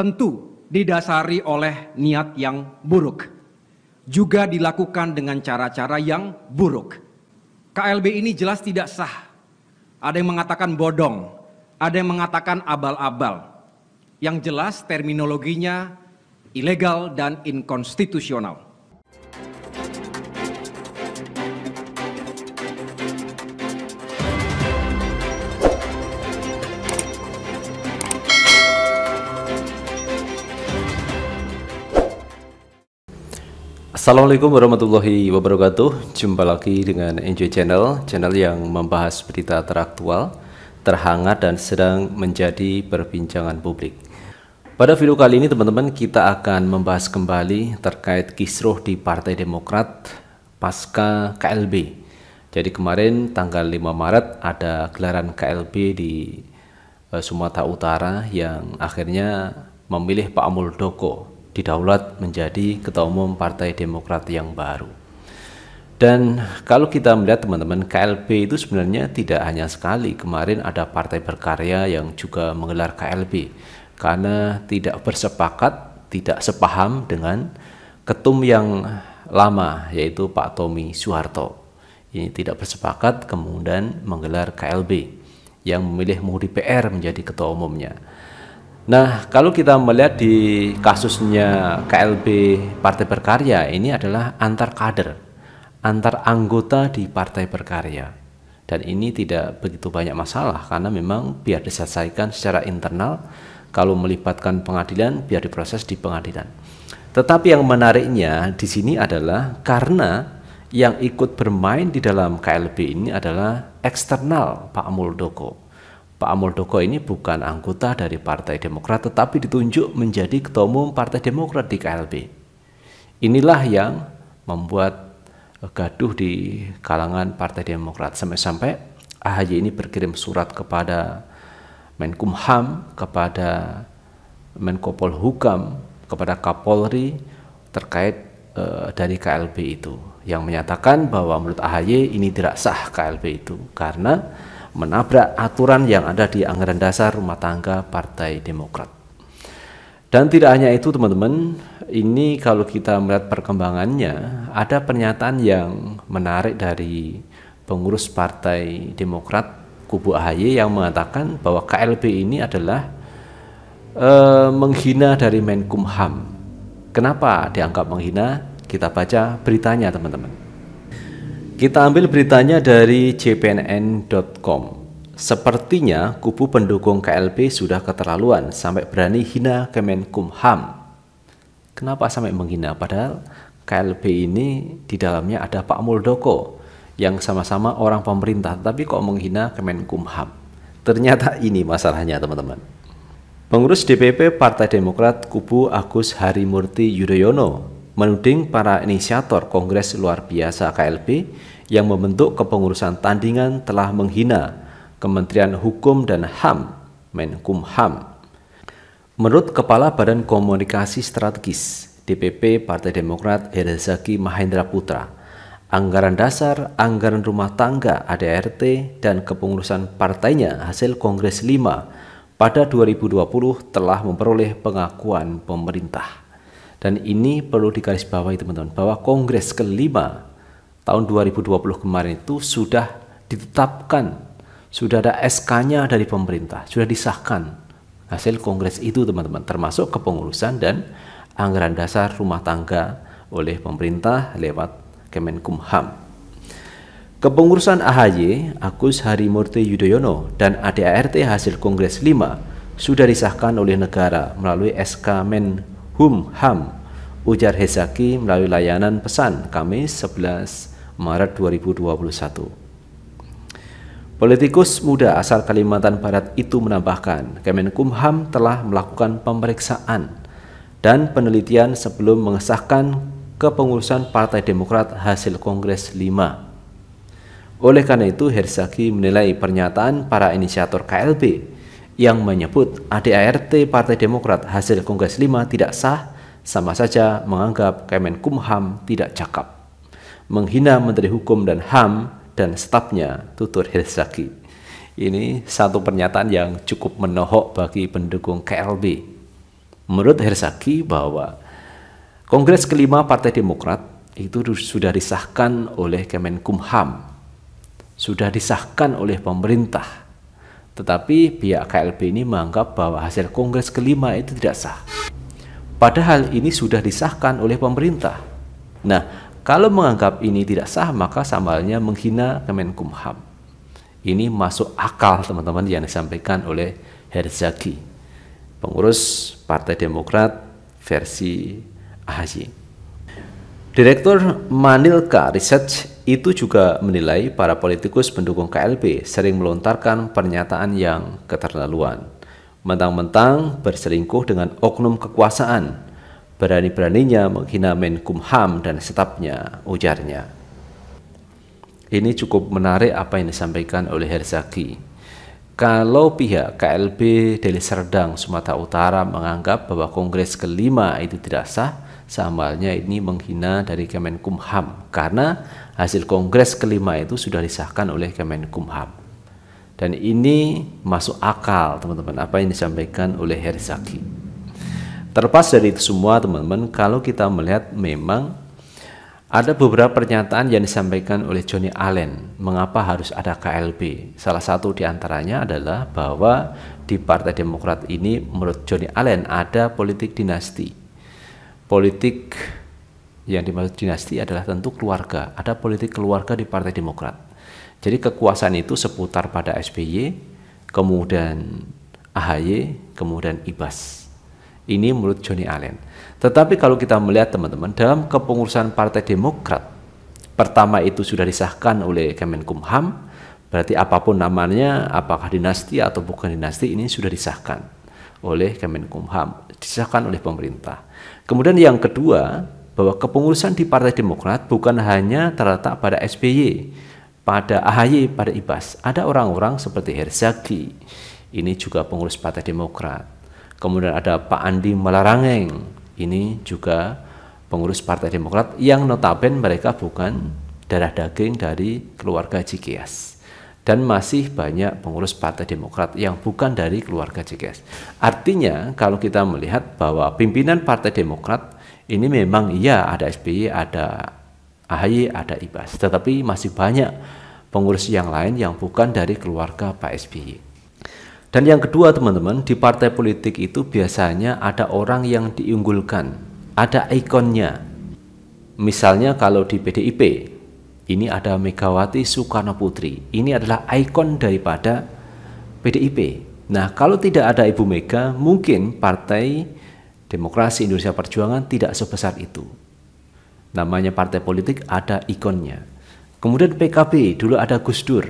tentu didasari oleh niat yang buruk. Juga dilakukan dengan cara-cara yang buruk. KLB ini jelas tidak sah. Ada yang mengatakan bodong, ada yang mengatakan abal-abal. Yang jelas terminologinya ilegal dan inkonstitusional. Assalamualaikum warahmatullahi wabarakatuh. Jumpa lagi dengan Enjoy Channel, channel yang membahas berita teraktual, terhangat dan sedang menjadi perbincangan publik. Pada video kali ini teman-teman kita akan membahas kembali terkait kisruh di Partai Demokrat pasca KLB. Jadi kemarin tanggal 5 Maret ada gelaran KLB di eh, Sumatera Utara yang akhirnya memilih Pak Muldoko didaulat menjadi ketua umum Partai Demokrat yang baru. Dan kalau kita melihat teman-teman KLB itu sebenarnya tidak hanya sekali. Kemarin ada Partai Berkarya yang juga menggelar KLB karena tidak bersepakat, tidak sepaham dengan ketum yang lama yaitu Pak Tommy Soeharto. Ini tidak bersepakat kemudian menggelar KLB yang memilih Muhdi PR menjadi ketua umumnya. Nah, kalau kita melihat di kasusnya KLB Partai Berkarya, ini adalah antar kader, antar anggota di Partai Berkarya. Dan ini tidak begitu banyak masalah karena memang biar diselesaikan secara internal, kalau melibatkan pengadilan biar diproses di pengadilan. Tetapi yang menariknya di sini adalah karena yang ikut bermain di dalam KLB ini adalah eksternal Pak Muldoko Pak Muldoko ini bukan anggota dari Partai Demokrat tetapi ditunjuk menjadi ketua umum Partai Demokrat di KLB. Inilah yang membuat eh, gaduh di kalangan Partai Demokrat sampai-sampai AHY ini berkirim surat kepada Menkumham, kepada Menko Polhukam, kepada Kapolri terkait e, dari KLB itu yang menyatakan bahwa menurut AHY ini tidak sah KLB itu karena menabrak aturan yang ada di anggaran dasar rumah tangga Partai Demokrat. Dan tidak hanya itu teman-teman, ini kalau kita melihat perkembangannya, ada pernyataan yang menarik dari pengurus Partai Demokrat kubu AHY yang mengatakan bahwa KLB ini adalah e, menghina dari Menkumham. Kenapa dianggap menghina? Kita baca beritanya teman-teman. Kita ambil beritanya dari jpnn.com. Sepertinya kubu pendukung KLB sudah keterlaluan sampai berani hina Kemenkumham. Kenapa sampai menghina? Padahal KLB ini di dalamnya ada Pak Muldoko yang sama-sama orang pemerintah, tapi kok menghina Kemenkumham. Ternyata ini masalahnya teman-teman. Pengurus DPP Partai Demokrat Kubu Agus Harimurti Yudhoyono menuding para inisiator Kongres Luar Biasa KLB yang membentuk kepengurusan tandingan telah menghina Kementerian Hukum dan HAM, Menkumham. Menurut Kepala Badan Komunikasi Strategis DPP Partai Demokrat Herzaki Mahendra Putra, anggaran dasar, anggaran rumah tangga ADRT, dan kepengurusan partainya hasil Kongres 5 pada 2020 telah memperoleh pengakuan pemerintah. Dan ini perlu digarisbawahi teman-teman bahwa Kongres kelima tahun 2020 kemarin itu sudah ditetapkan, sudah ada SK-nya dari pemerintah, sudah disahkan hasil kongres itu teman-teman, termasuk kepengurusan dan anggaran dasar rumah tangga oleh pemerintah lewat Kemenkumham. Kepengurusan AHY, Agus Harimurti Yudhoyono, dan ADART hasil Kongres 5 sudah disahkan oleh negara melalui SK Men Hum Ham ujar Hezaki melalui layanan pesan Kamis 11 Maret 2021. Politikus muda asal Kalimantan Barat itu menambahkan, Kemenkumham telah melakukan pemeriksaan dan penelitian sebelum mengesahkan kepengurusan Partai Demokrat hasil Kongres 5. Oleh karena itu, Herzaki menilai pernyataan para inisiator KLB yang menyebut ADART Partai Demokrat hasil Kongres 5 tidak sah sama saja menganggap Kemenkumham tidak cakap. Menghina Menteri Hukum dan HAM dan stafnya Tutur Herzaki. Ini satu pernyataan yang cukup menohok bagi pendukung KLB. Menurut Herzaki bahwa Kongres kelima Partai Demokrat itu sudah disahkan oleh Kemenkumham, sudah disahkan oleh pemerintah, tetapi pihak KLB ini menganggap bahwa hasil kongres kelima itu tidak sah. Padahal ini sudah disahkan oleh pemerintah. Nah, kalau menganggap ini tidak sah, maka sambalnya menghina Kemenkumham. Ini masuk akal teman-teman yang disampaikan oleh Herzaki, pengurus Partai Demokrat versi AHY. Direktur Manilka Research itu juga menilai para politikus pendukung KLB sering melontarkan pernyataan yang keterlaluan. Mentang-mentang berselingkuh dengan oknum kekuasaan, berani-beraninya menghina Menkumham dan setapnya, ujarnya. Ini cukup menarik apa yang disampaikan oleh Herzaki. Kalau pihak KLB Deli Serdang Sumatera Utara menganggap bahwa Kongres kelima itu tidak sah, sambalnya ini menghina dari Kemenkumham karena hasil kongres kelima itu sudah disahkan oleh Kemenkumham. Dan ini masuk akal teman-teman apa yang disampaikan oleh Herzaki. Terlepas dari itu semua teman-teman, kalau kita melihat memang ada beberapa pernyataan yang disampaikan oleh Johnny Allen mengapa harus ada KLB. Salah satu diantaranya adalah bahwa di Partai Demokrat ini menurut Johnny Allen ada politik dinasti politik yang dimaksud dinasti adalah tentu keluarga. Ada politik keluarga di Partai Demokrat. Jadi kekuasaan itu seputar pada SBY, kemudian AHY, kemudian Ibas. Ini menurut Johnny Allen. Tetapi kalau kita melihat teman-teman, dalam kepengurusan Partai Demokrat, pertama itu sudah disahkan oleh Kemenkumham, berarti apapun namanya, apakah dinasti atau bukan dinasti, ini sudah disahkan oleh Kemenkumham, disahkan oleh pemerintah. Kemudian yang kedua, bahwa kepengurusan di Partai Demokrat bukan hanya terletak pada SBY, pada AHY, pada IBAS. Ada orang-orang seperti Herzaki, ini juga pengurus Partai Demokrat. Kemudian ada Pak Andi Malarangeng, ini juga pengurus Partai Demokrat yang notaben mereka bukan darah daging dari keluarga Cikias dan masih banyak pengurus Partai Demokrat yang bukan dari keluarga JKS. Artinya kalau kita melihat bahwa pimpinan Partai Demokrat ini memang iya ada SBY, ada AHY, ada IBAS, tetapi masih banyak pengurus yang lain yang bukan dari keluarga Pak SBY. Dan yang kedua teman-teman, di partai politik itu biasanya ada orang yang diunggulkan, ada ikonnya. Misalnya kalau di PDIP, ini ada Megawati Soekarno Putri. Ini adalah ikon daripada PDIP. Nah, kalau tidak ada Ibu Mega, mungkin Partai Demokrasi Indonesia Perjuangan tidak sebesar itu. Namanya partai politik ada ikonnya. Kemudian PKB dulu ada Gus Dur.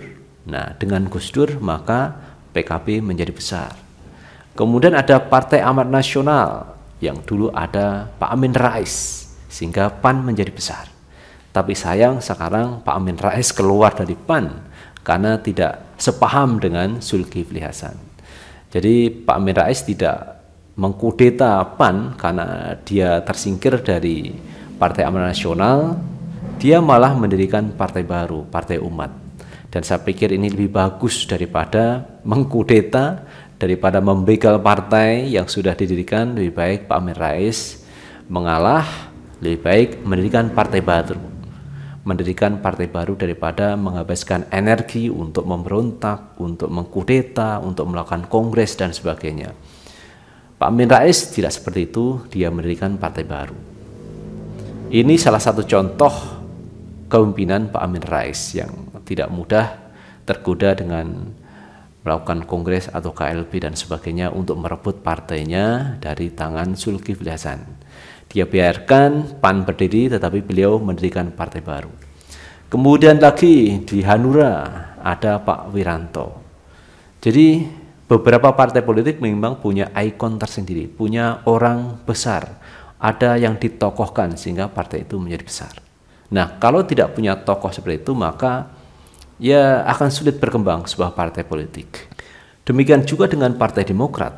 Nah, dengan Gus Dur maka PKB menjadi besar. Kemudian ada Partai Amat Nasional yang dulu ada Pak Amin Rais sehingga PAN menjadi besar. Tapi sayang sekarang Pak Amin Rais keluar dari PAN karena tidak sepaham dengan Zulkifli Hasan. Jadi Pak Amin Rais tidak mengkudeta PAN karena dia tersingkir dari Partai Amanat Nasional, dia malah mendirikan partai baru, Partai Umat. Dan saya pikir ini lebih bagus daripada mengkudeta, daripada membegal partai yang sudah didirikan, lebih baik Pak Amin Rais mengalah, lebih baik mendirikan partai baru mendirikan partai baru daripada menghabiskan energi untuk memberontak, untuk mengkudeta, untuk melakukan kongres dan sebagainya. Pak Amin Rais tidak seperti itu, dia mendirikan partai baru. Ini salah satu contoh kepemimpinan Pak Amin Rais yang tidak mudah tergoda dengan melakukan kongres atau KLB dan sebagainya untuk merebut partainya dari tangan Sulki Hasan. Dia biarkan PAN berdiri tetapi beliau mendirikan partai baru. Kemudian lagi di Hanura ada Pak Wiranto. Jadi beberapa partai politik memang punya ikon tersendiri, punya orang besar. Ada yang ditokohkan sehingga partai itu menjadi besar. Nah, kalau tidak punya tokoh seperti itu maka ya akan sulit berkembang sebuah partai politik. Demikian juga dengan Partai Demokrat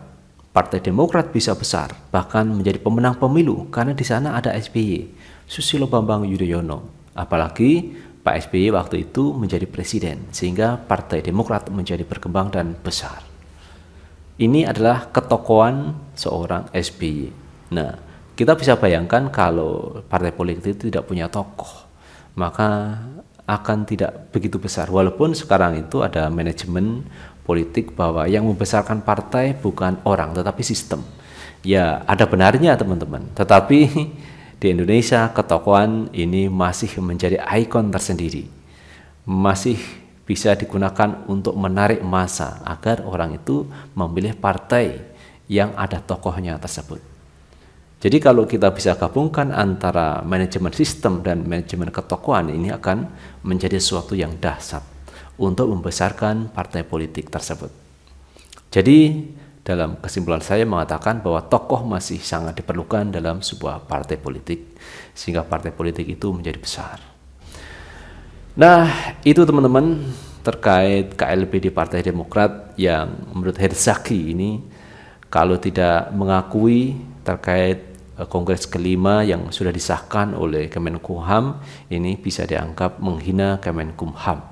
Partai Demokrat bisa besar, bahkan menjadi pemenang pemilu karena di sana ada SBY, Susilo Bambang Yudhoyono. Apalagi Pak SBY waktu itu menjadi presiden, sehingga Partai Demokrat menjadi berkembang dan besar. Ini adalah ketokohan seorang SBY. Nah, kita bisa bayangkan kalau partai politik itu tidak punya tokoh, maka akan tidak begitu besar. Walaupun sekarang itu ada manajemen politik bahwa yang membesarkan partai bukan orang tetapi sistem. Ya, ada benarnya teman-teman. Tetapi di Indonesia ketokohan ini masih menjadi ikon tersendiri. Masih bisa digunakan untuk menarik massa agar orang itu memilih partai yang ada tokohnya tersebut. Jadi kalau kita bisa gabungkan antara manajemen sistem dan manajemen ketokohan ini akan menjadi sesuatu yang dahsyat untuk membesarkan partai politik tersebut. Jadi, dalam kesimpulan saya mengatakan bahwa tokoh masih sangat diperlukan dalam sebuah partai politik sehingga partai politik itu menjadi besar. Nah, itu teman-teman terkait KLB di Partai Demokrat yang menurut Herzaki ini kalau tidak mengakui terkait eh, kongres kelima yang sudah disahkan oleh Kemenkumham ini bisa dianggap menghina Kemenkumham